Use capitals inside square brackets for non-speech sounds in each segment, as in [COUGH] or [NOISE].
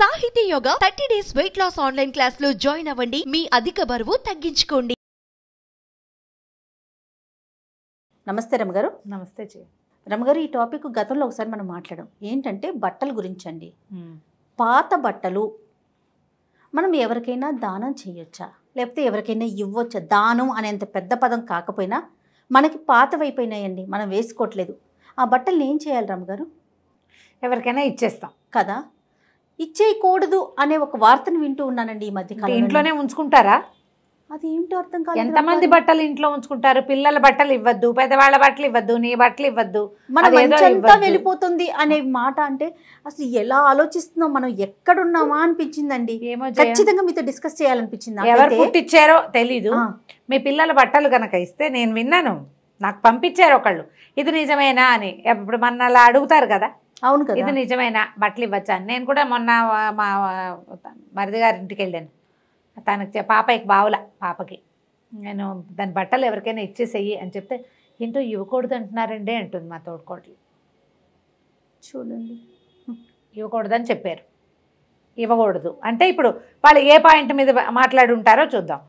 సాహితీ Yoga thirty days weight loss online class లో join అవ్వండి మీ అధిక బరువు తగ్గించుకోండి నమస్తే రమగారు నమస్తే జీ రమగారు ఈ టాపిక్ గతంలో ఒకసారి మనం మాట్లాడం ఏంటంటే బట్టల గురించి అండి పాత బట్టలు మనం ఎవరికైనా దానం చేయొచ్చా లేకపోతే ఎవరికైనా ఇవ్వచ్చా దానం అనేంత పెద్ద పదం కాకపోయినా మనకి పాతవైపోయినాయండి మనం వేసుకోవట్లేదు ఆ బట్టలు ఏం చేయాలి రమగారు ఎవరికైనా ఇచ్చేస్తాం కదా ఇచ్చేయకూడదు అనే ఒక వార్తను వింటూ ఉన్నానండి ఈ మధ్య ఇంట్లోనే ఉంచుకుంటారా అది ఏంటో అర్థం కాదు ఎంతమంది బట్టలు ఇంట్లో ఉంచుకుంటారు పిల్లల బట్టలు ఇవ్వద్దు పెద్దవాళ్ళ బట్టలు ఇవ్వద్దు నీ బట్టలు ఇవ్వద్దు వెళ్ళిపోతుంది అనే మాట అంటే అసలు ఎలా ఆలోచిస్తున్నాం మనం ఎక్కడున్నామా అనిపించిందండి ఖచ్చితంగా మీతో డిస్కస్ చేయాలనిపించింది ఎవరు పుట్టిచ్చారో తెలీదు మీ పిల్లల బట్టలు కనుక ఇస్తే నేను విన్నాను నాకు పంపించారు ఒకళ్ళు ఇది నిజమేనా అని ఇప్పుడు మన అలా అడుగుతారు కదా అవును కదా ఇది నిజమైన బట్టలు ఇవ్వచ్చాను నేను కూడా మొన్న మా మరిది గారి ఇంటికి వెళ్ళాను తనకి పాపకి బావుల పాపకి నేను దాని బట్టలు ఎవరికైనా ఇచ్చేసేయి అని చెప్తే ఏంటో ఇవ్వకూడదు అంటున్నారండి అంటుంది మా తోడుకోట్లు చూడండి ఇవ్వకూడదని చెప్పారు ఇవ్వకూడదు అంటే ఇప్పుడు వాళ్ళు ఏ పాయింట్ మీద మాట్లాడి ఉంటారో చూద్దాం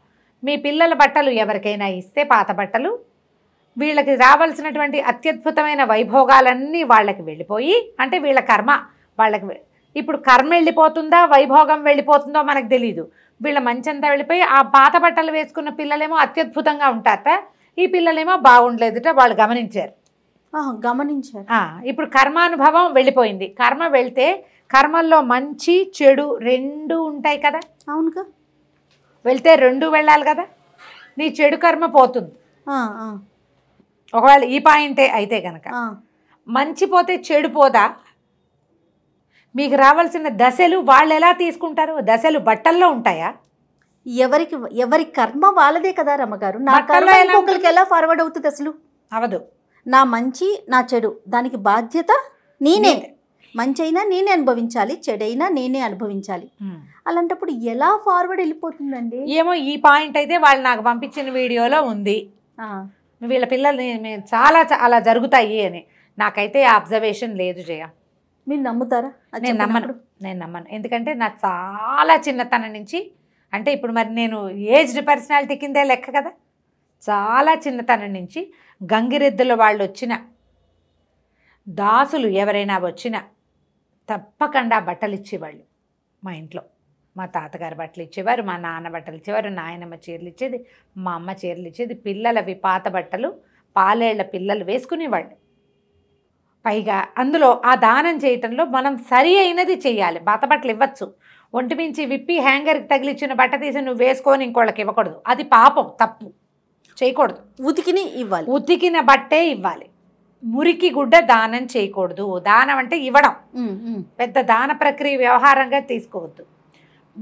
మీ పిల్లల బట్టలు ఎవరికైనా ఇస్తే పాత బట్టలు వీళ్ళకి రావాల్సినటువంటి అత్యద్భుతమైన వైభోగాలన్నీ వాళ్ళకి వెళ్ళిపోయి అంటే వీళ్ళ కర్మ వాళ్ళకి ఇప్పుడు కర్మ వెళ్ళిపోతుందా వైభోగం వెళ్ళిపోతుందో మనకు తెలియదు వీళ్ళ మంచంతా వెళ్ళిపోయి ఆ పాత బట్టలు వేసుకున్న పిల్లలేమో అత్యద్భుతంగా ఉంటారట ఈ పిల్లలేమో బాగుండలేదుట వాళ్ళు గమనించారు గమనించారు ఇప్పుడు కర్మానుభవం వెళ్ళిపోయింది కర్మ వెళ్తే కర్మల్లో మంచి చెడు రెండు ఉంటాయి కదా అవునుగా వెళ్తే రెండు వెళ్ళాలి కదా నీ చెడు కర్మ పోతుంది ఒకవేళ ఈ పాయింటే అయితే కనుక మంచిపోతే చెడిపోదా మీకు రావాల్సిన దశలు వాళ్ళు ఎలా తీసుకుంటారు దశలు బట్టల్లో ఉంటాయా ఎవరికి ఎవరి కర్మ వాళ్ళదే కదా రమ్మగారు నా కర్మ ఇంకొకరికి ఎలా ఫార్వర్డ్ అవుతుంది అసలు అవదు నా మంచి నా చెడు దానికి బాధ్యత నేనే మంచి అయినా నేనే అనుభవించాలి చెడైనా నేనే అనుభవించాలి అలాంటప్పుడు ఎలా ఫార్వర్డ్ వెళ్ళిపోతుందండి ఏమో ఈ పాయింట్ అయితే వాళ్ళు నాకు పంపించిన వీడియోలో ఉంది వీళ్ళ పిల్లల్ని చాలా అలా జరుగుతాయి అని నాకైతే అబ్జర్వేషన్ లేదు జయ మీరు నమ్ముతారా నేను నమ్మను నేను నమ్మను ఎందుకంటే నాకు చాలా చిన్నతనం నుంచి అంటే ఇప్పుడు మరి నేను ఏజ్డ్ పర్సనాలిటీ కిందే లెక్క కదా చాలా చిన్నతనం నుంచి గంగిరెద్దుల వాళ్ళు వచ్చిన దాసులు ఎవరైనా వచ్చినా తప్పకుండా బట్టలు ఇచ్చేవాళ్ళు మా ఇంట్లో మా తాతగారు బట్టలు ఇచ్చేవారు మా నాన్న బట్టలు ఇచ్చేవారు నాయనమ్మ చీరలు ఇచ్చేది మా అమ్మ చీరలు ఇచ్చేది పిల్లలవి పాత బట్టలు పాలేళ్ల పిల్లలు వేసుకునేవాళ్ళు పైగా అందులో ఆ దానం చేయటంలో మనం సరి అయినది చేయాలి పాత బట్టలు ఇవ్వచ్చు ఒంటి మించి విప్పి హ్యాంగర్కి తగిలిచ్చిన బట్ట తీసి నువ్వు వేసుకొని ఇంకోళ్ళకి ఇవ్వకూడదు అది పాపం తప్పు చేయకూడదు ఉతికిని ఇవ్వాలి ఉతికిన బట్టే ఇవ్వాలి మురికి గుడ్డ దానం చేయకూడదు దానం అంటే ఇవ్వడం పెద్ద దాన ప్రక్రియ వ్యవహారంగా తీసుకోవద్దు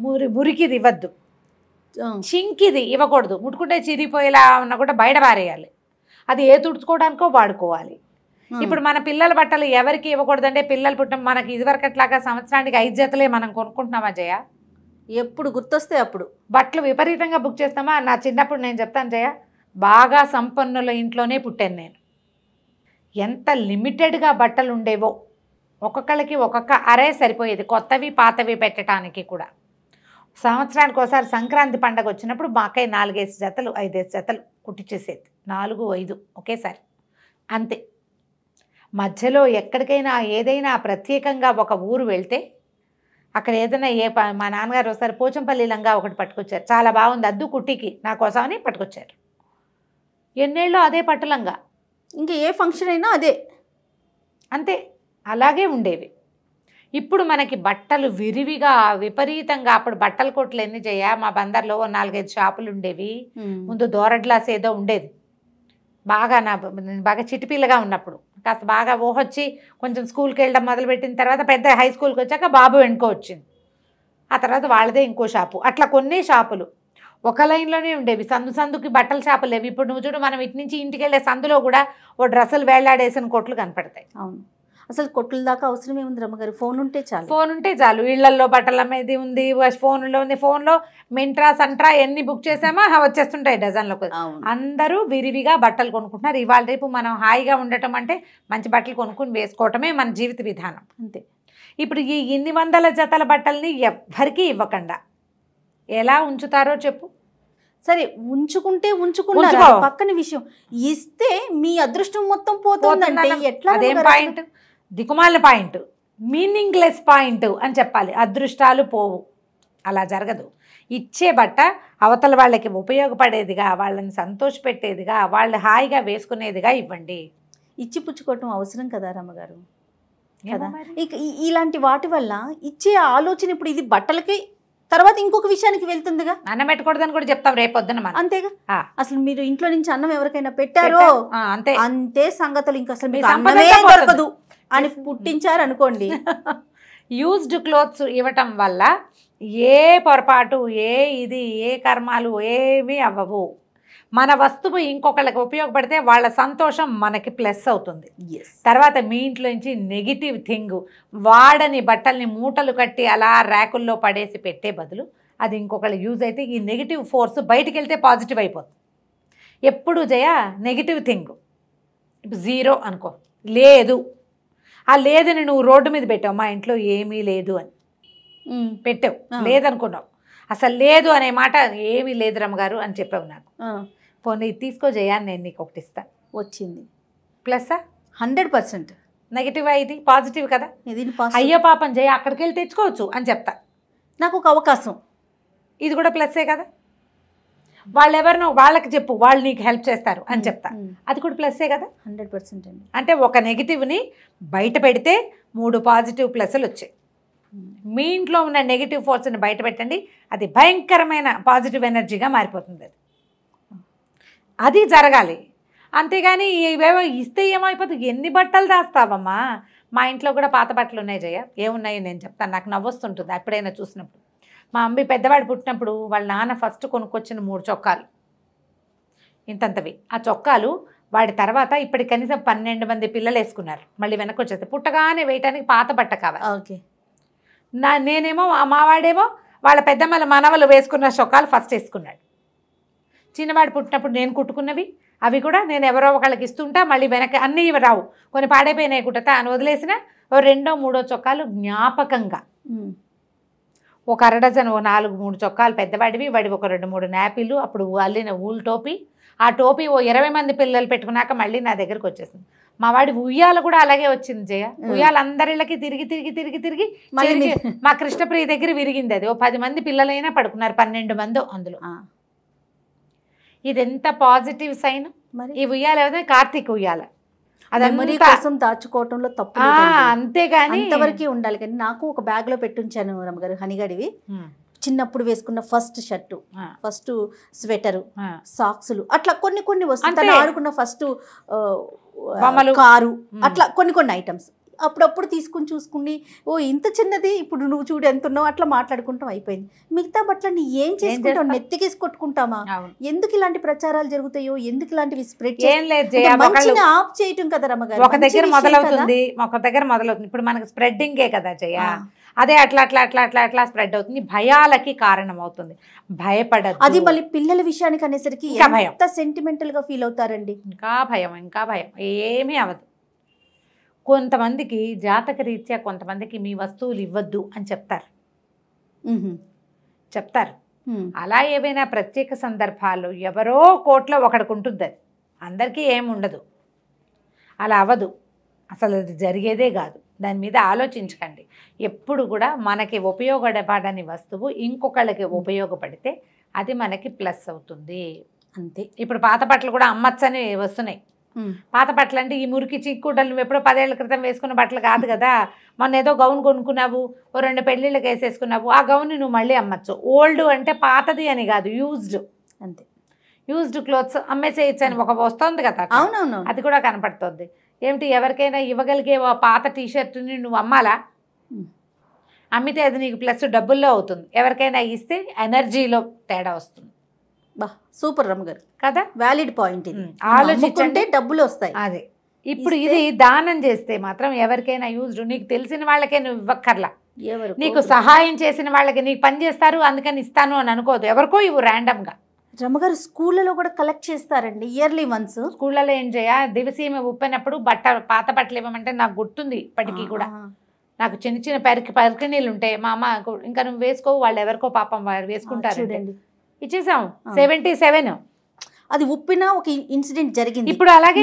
మురి మురికిది ఇవ్వద్దు చింకిది ఇవ్వకూడదు ముట్టుకుంటే చిరిగిపోయేలా ఉన్నా కూడా బయట పారేయాలి అది ఏ తుడుచుకోవడానికో వాడుకోవాలి ఇప్పుడు మన పిల్లల బట్టలు ఎవరికి ఇవ్వకూడదంటే పిల్లలు పుట్టడం మనకి ఇదివరకట్లాగా సంవత్సరానికి ఐదు జతలే మనం కొనుక్కుంటున్నామా జయ ఎప్పుడు గుర్తొస్తే అప్పుడు బట్టలు విపరీతంగా బుక్ చేస్తామా నా చిన్నప్పుడు నేను చెప్తాను జయ బాగా సంపన్నుల ఇంట్లోనే పుట్టాను నేను ఎంత లిమిటెడ్గా బట్టలు ఉండేవో ఒక్కొక్కళ్ళకి ఒక్కొక్క అరే సరిపోయేది కొత్తవి పాతవి పెట్టడానికి కూడా సంవత్సరానికి ఒకసారి సంక్రాంతి పండగ వచ్చినప్పుడు మాకై నాలుగేసి జతలు ఐదేసి జతలు కుట్టించేసేది నాలుగు ఐదు ఒకేసారి అంతే మధ్యలో ఎక్కడికైనా ఏదైనా ప్రత్యేకంగా ఒక ఊరు వెళ్తే అక్కడ ఏదైనా ఏ మా నాన్నగారు ఒకసారి పోచంపల్లి లంగా ఒకటి పట్టుకొచ్చారు చాలా బాగుంది అద్దు కుట్టికి నా కోసమని పట్టుకొచ్చారు ఎన్నేళ్ళు అదే పట్టులంగా ఇంకా ఏ ఫంక్షన్ అయినా అదే అంతే అలాగే ఉండేవి ఇప్పుడు మనకి బట్టలు విరివిగా విపరీతంగా అప్పుడు బట్టల కొట్లు ఎన్ని చేయ మా బందర్లో నాలుగైదు షాపులు ఉండేవి ముందు దోరడ్లాస్ ఏదో ఉండేది బాగా నా బాగా చిటిపిల్లగా ఉన్నప్పుడు కాస్త బాగా వచ్చి కొంచెం స్కూల్కి వెళ్ళడం మొదలుపెట్టిన తర్వాత పెద్ద హై స్కూల్కి వచ్చాక బాబు వెనుకో వచ్చింది ఆ తర్వాత వాళ్ళదే ఇంకో షాపు అట్లా కొన్ని షాపులు ఒక లైన్లోనే ఉండేవి సందు సందుకి బట్టల షాపులు లేవు ఇప్పుడు నువ్వు చూడు మనం ఇటు నుంచి ఇంటికి వెళ్ళే సందులో కూడా ఓ డ్రెస్సులు వేళ్లాడేసిన కొట్లు కనపడతాయి అవును అసలు కొట్టుల దాకా ఉంది రమ్మ రమ్మగారు ఫోన్ ఉంటే చాలు ఫోన్ ఉంటే చాలు ఇళ్లలో బట్టల మీద ఉంది ఫోన్లో ఉంది ఫోన్లో మింట్రా సంట్రా ఎన్ని బుక్ చేసామా వచ్చేస్తుంటాయి డజన్లకు అందరూ విరివిగా బట్టలు కొనుక్కుంటున్నారు ఇవాళ రేపు మనం హాయిగా ఉండటం అంటే మంచి బట్టలు కొనుక్కుని వేసుకోవటమే మన జీవిత విధానం అంతే ఇప్పుడు ఈ ఎన్ని వందల జతల బట్టల్ని ఎవ్వరికీ ఇవ్వకుండా ఎలా ఉంచుతారో చెప్పు సరే ఉంచుకుంటే ఉంచుకున్నారు పక్కన విషయం ఇస్తే మీ అదృష్టం మొత్తం పోతుందండి ఎట్లా పాయింట్ దికుమాలిన పాయింట్ మీనింగ్లెస్ పాయింట్ అని చెప్పాలి అదృష్టాలు పోవు అలా జరగదు ఇచ్చే బట్ట అవతల వాళ్ళకి ఉపయోగపడేదిగా వాళ్ళని సంతోషపెట్టేదిగా వాళ్ళు హాయిగా వేసుకునేదిగా ఇవ్వండి ఇచ్చి పుచ్చుకోవటం అవసరం కదా రమ్మగారు కదా ఇక ఇలాంటి వాటి వల్ల ఇచ్చే ఆలోచన ఇప్పుడు ఇది బట్టలకి తర్వాత ఇంకొక విషయానికి వెళ్తుందిగా అన్నం పెట్టకూడదని కూడా చెప్తాం రేపొద్దున మనం అంతేగా అసలు మీరు ఇంట్లో నుంచి అన్నం ఎవరికైనా పెట్టారో అంతే అంతే సంగతులు ఇంకా అసలు దొరకదు అని పుట్టించారు అనుకోండి యూజ్డ్ [LAUGHS] క్లోత్స్ ఇవ్వటం వల్ల ఏ పొరపాటు ఏ ఇది ఏ కర్మాలు ఏమీ అవ్వవు మన వస్తువు ఇంకొకళ్ళకి ఉపయోగపడితే వాళ్ళ సంతోషం మనకి ప్లస్ అవుతుంది తర్వాత మీ ఇంట్లో నుంచి నెగిటివ్ థింగ్ వాడని బట్టల్ని మూటలు కట్టి అలా ర్యాకుల్లో పడేసి పెట్టే బదులు అది ఇంకొకళ్ళు యూజ్ అయితే ఈ నెగిటివ్ ఫోర్స్ బయటికి వెళ్తే పాజిటివ్ అయిపోతుంది ఎప్పుడు జయ నెగిటివ్ థింగ్ జీరో అనుకో లేదు ఆ లేదని నువ్వు రోడ్డు మీద పెట్టావు మా ఇంట్లో ఏమీ లేదు అని పెట్టావు లేదనుకున్నావు అసలు లేదు అనే మాట ఏమీ లేదు రమ్మగారు అని చెప్పావు నాకు పోనీ తీసుకో జయాన్ని నేను నీకు ఒకటి ఇస్తాను వచ్చింది ప్లస్సా హండ్రెడ్ పర్సెంట్ నెగిటివ్ ఇది పాజిటివ్ కదా ఇది అయ్యో పాపం జయ అక్కడికి వెళ్ళి తెచ్చుకోవచ్చు అని చెప్తా నాకు ఒక అవకాశం ఇది కూడా ప్లస్సే కదా వాళ్ళు ఎవరినో వాళ్ళకి చెప్పు వాళ్ళు నీకు హెల్ప్ చేస్తారు అని చెప్తా అది కూడా ప్లస్సే కదా హండ్రెడ్ పర్సెంట్ అండి అంటే ఒక నెగిటివ్ని బయట పెడితే మూడు పాజిటివ్ ప్లస్లు వచ్చాయి మీ ఇంట్లో ఉన్న నెగిటివ్ ఫోర్స్ని బయట పెట్టండి అది భయంకరమైన పాజిటివ్ ఎనర్జీగా మారిపోతుంది అది అది జరగాలి అంతేగాని ఇవేవో ఇస్తే ఏమైపోతుంది ఎన్ని బట్టలు దాస్తావమ్మా మా ఇంట్లో కూడా పాత బట్టలు ఉన్నాయి జయ ఏమున్నాయో నేను చెప్తాను నాకు నవ్వొస్తుంటుంది ఎప్పుడైనా చూసినప్పుడు మా మమ్మీ పెద్దవాడు పుట్టినప్పుడు వాళ్ళ నాన్న ఫస్ట్ కొనుక్కొచ్చిన మూడు చొక్కాలు ఇంతంతవి ఆ చొక్కాలు వాడి తర్వాత ఇప్పటి కనీసం పన్నెండు మంది పిల్లలు వేసుకున్నారు మళ్ళీ వెనక్కి వచ్చేస్తే పుట్టగానే వేయటానికి పాత బట్ట కావాలి ఓకే నా నేనేమో మావాడేమో వాళ్ళ పెద్దమ్మల మనవలు వేసుకున్న చొక్కాలు ఫస్ట్ వేసుకున్నాడు చిన్నవాడు పుట్టినప్పుడు నేను కుట్టుకున్నవి అవి కూడా నేను ఎవరో ఒకళ్ళకి ఇస్తుంటా మళ్ళీ వెనక అన్నీ రావు కొన్ని పాడైపోయినాయి కుట్టతా అని వదిలేసిన రెండో మూడో చొక్కాలు జ్ఞాపకంగా ఒక అర డజన్ ఓ నాలుగు మూడు చొక్కాలు పెద్దవాడివి వాడి ఒక రెండు మూడు నాపిలు అప్పుడు అల్లిన ఊల్ టోపీ ఆ టోపీ ఓ ఇరవై మంది పిల్లలు పెట్టుకున్నాక మళ్ళీ నా దగ్గరకు వచ్చేసింది మా వాడి ఉయ్యాల కూడా అలాగే వచ్చింది జయ ఉయ్యాల అందరిళ్ళకి తిరిగి తిరిగి తిరిగి తిరిగి మళ్ళీ మా కృష్ణప్రియ దగ్గర విరిగింది అది ఓ పది మంది పిల్లలైనా పడుకున్నారు పన్నెండు మంది అందులో ఇది ఎంత పాజిటివ్ సైన్ ఈ ఉయ్యాల ఏదైనా కార్తీక్ ఉయ్యాల దాచుకోవటంలో తప్పు అంతేగాని ఇంతవరకే ఉండాలి కానీ నాకు ఒక బ్యాగ్ లో పెట్టుంచాను రమ్మగారు హనిగడివి చిన్నప్పుడు వేసుకున్న ఫస్ట్ షర్టు ఫస్ట్ స్వెటరు సాక్సులు అట్లా కొన్ని కొన్ని వస్తువులు ఆడుకున్న ఫస్ట్ కారు అట్లా కొన్ని కొన్ని ఐటమ్స్ అప్పుడప్పుడు తీసుకుని చూసుకుని ఓ ఇంత చిన్నది ఇప్పుడు నువ్వు చూడు ఎంత ఉన్నావు అట్లా మాట్లాడుకుంటాం అయిపోయింది మిగతా నీ ఏం చేసుకుంటాం నెత్తికేసి కొట్టుకుంటామా ఎందుకు ఇలాంటి ప్రచారాలు జరుగుతాయో ఎందుకు ఇలాంటివి స్ప్రెడ్ మంచిని ఆఫ్ చేయటం కదా రమగారు ఒక దగ్గర మొదలవుతుంది ఒక దగ్గర మొదలవుతుంది ఇప్పుడు మనకు స్ప్రెడ్డింగే కదా జయ అదే అట్లా అట్లా అట్లా అట్లా అట్లా స్ప్రెడ్ అవుతుంది భయాలకి కారణం అవుతుంది భయపడదు అది మళ్ళీ పిల్లల విషయానికి అనేసరికి ఎంత సెంటిమెంటల్ గా ఫీల్ అవుతారండి ఇంకా భయం ఇంకా భయం ఏమీ అవదు కొంతమందికి జాతక రీత్యా కొంతమందికి మీ వస్తువులు ఇవ్వద్దు అని చెప్తారు చెప్తారు అలా ఏవైనా ప్రత్యేక సందర్భాలు ఎవరో కోట్లో ఒకడికి ఉంటుంది అది అందరికీ ఏమి ఉండదు అలా అవ్వదు అసలు అది జరిగేదే కాదు దాని మీద ఆలోచించకండి ఎప్పుడు కూడా మనకి ఉపయోగపడని వస్తువు ఇంకొకళ్ళకి ఉపయోగపడితే అది మనకి ప్లస్ అవుతుంది అంతే ఇప్పుడు పాత బట్టలు కూడా అమ్మచ్చని వస్తున్నాయి పాత బట్టలు అంటే ఈ మురికి చిక్కుటలు నువ్వు ఎప్పుడో పదేళ్ల క్రితం వేసుకున్న బట్టలు కాదు కదా మొన్న ఏదో గౌన్ కొనుక్కున్నావు ఓ రెండు పెళ్ళిళ్ళకి వేసేసుకున్నావు ఆ గౌన్ నువ్వు మళ్ళీ అమ్మచ్చు ఓల్డ్ అంటే పాతది అని కాదు యూజ్డ్ అంతే యూజ్డ్ క్లోత్స్ అమ్మేసేయచ్చు అని ఒక వస్తుంది కదా అవునవును అది కూడా కనపడుతుంది ఏమిటి ఎవరికైనా ఇవ్వగలిగే పాత టీషర్ట్ని నువ్వు అమ్మాలా అమ్మితే అది నీకు ప్లస్ డబ్బుల్లో అవుతుంది ఎవరికైనా ఇస్తే ఎనర్జీలో తేడా వస్తుంది బా సూపర్ రమ్ గారు కదా వ్యాలిడ్ పాయింట్ ఇది ఆలోచించండి డబ్బులు వస్తాయి అదే ఇప్పుడు ఇది దానం చేస్తే మాత్రం ఎవరికైనా యూజ్ నీకు తెలిసిన వాళ్ళకే నువ్వు ఇవ్వక్కర్లా ఎవరు నీకు సహాయం చేసిన వాళ్ళకి నీకు పని చేస్తారు అందుకని ఇస్తాను అని అనుకోదు ఎవరికో ఇవ్వు గా రమ్మగారు స్కూళ్ళలో కూడా కలెక్ట్ చేస్తారండి ఇయర్లీ వన్స్ స్కూళ్ళలో ఏం చేయ దివసీమ ఉప్పినప్పుడు బట్ట పాత బట్టలు ఇవ్వమంటే నాకు గుర్తుంది ఇప్పటికీ కూడా నాకు చిన్న చిన్న పరికి పరికిణీలు ఉంటాయి మా అమ్మ ఇంకా నువ్వు వేసుకోవు వాళ్ళు ఎవరికో పాపం వేసుకుంటారు ఇచ్చేసాం సెవెంటీ సెవెన్ అది ఉప్పిన ఒక ఇన్సిడెంట్ జరిగింది ఇప్పుడు అలాగే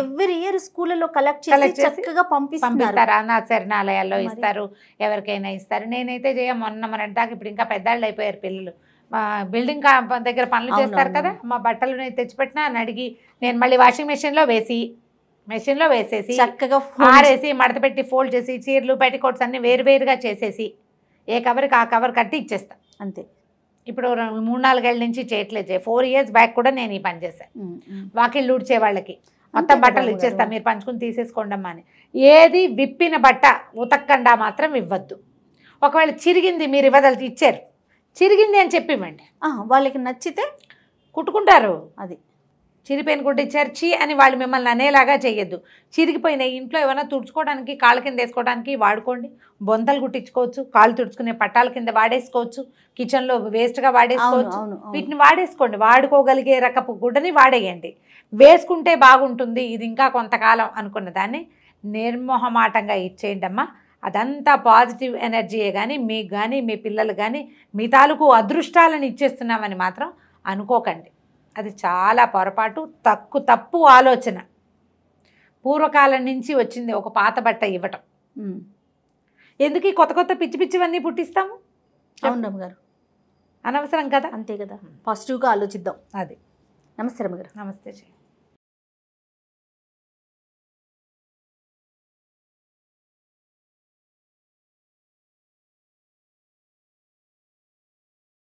ఎవ్రీ ఇయర్ స్కూళ్ళలో కలెక్ట్ చేసి చక్కగా పంపిస్తారు అనాథరణాలయాల్లో ఇస్తారు ఎవరికైనా ఇస్తారు నేనైతే చేయ మొన్న మన దాకా ఇప్పుడు ఇంకా పెద్దాళ్ళు అయిపోయారు పిల్లలు మా బిల్డింగ్ దగ్గర పనులు చేస్తారు కదా మా బట్టలు నేను తెచ్చిపెట్టినా అని అడిగి నేను మళ్ళీ వాషింగ్ మెషిన్లో వేసి మెషిన్లో వేసేసి చక్కగా ఆరేసి పెట్టి ఫోల్డ్ చేసి చీరలు పెట్టి కోట్స్ అన్ని వేరువేరుగా చేసేసి ఏ కవర్కి ఆ కవర్ కట్టి ఇచ్చేస్తాను అంతే ఇప్పుడు మూడు నాలుగేళ్ళ నుంచి చేయట్లేదు ఫోర్ ఇయర్స్ బ్యాక్ కూడా నేను ఈ పని చేశాను వాకిళ్ళు ఊడ్చే వాళ్ళకి మొత్తం బట్టలు ఇచ్చేస్తాను మీరు పంచుకుని తీసేసుకోండి అమ్మా అని ఏది విప్పిన బట్ట ఉతక్కండా మాత్రం ఇవ్వద్దు ఒకవేళ చిరిగింది మీరు ఇవ్వదలిచి ఇచ్చారు చిరిగింది అని చెప్పివ్వండి వాళ్ళకి నచ్చితే కుట్టుకుంటారు అది చిరిపోయిన గుడ్డ చర్చి అని వాళ్ళు మిమ్మల్ని అనేలాగా చేయొద్దు చిరిగిపోయిన ఇంట్లో ఏమైనా తుడుచుకోవడానికి కాళ్ళ కింద వేసుకోవడానికి వాడుకోండి బొంతలు కుట్టించుకోవచ్చు కాళ్ళు తుడుచుకునే పట్టాల కింద వాడేసుకోవచ్చు కిచెన్లో వేస్ట్గా వాడేసుకోవచ్చు వీటిని వాడేసుకోండి వాడుకోగలిగే రకపు గుడ్డని వాడేయండి వేసుకుంటే బాగుంటుంది ఇది ఇంకా కొంతకాలం అనుకున్న దాన్ని నిర్మోహమాటంగా ఇచ్చేయండి అమ్మా అదంతా పాజిటివ్ ఎనర్జీయే కానీ మీకు కానీ మీ పిల్లలు కానీ మీ తాలూకు అదృష్టాలను ఇచ్చేస్తున్నామని మాత్రం అనుకోకండి అది చాలా పొరపాటు తక్కు తప్పు ఆలోచన పూర్వకాలం నుంచి వచ్చింది ఒక పాత బట్ట ఇవ్వటం ఎందుకు ఈ కొత్త కొత్త పిచ్చి పిచ్చివన్నీ పుట్టిస్తాము అవును గారు అనవసరం కదా అంతే కదా పాజిటివ్గా ఆలోచిద్దాం అది నమస్తే రమ్మగారు నమస్తే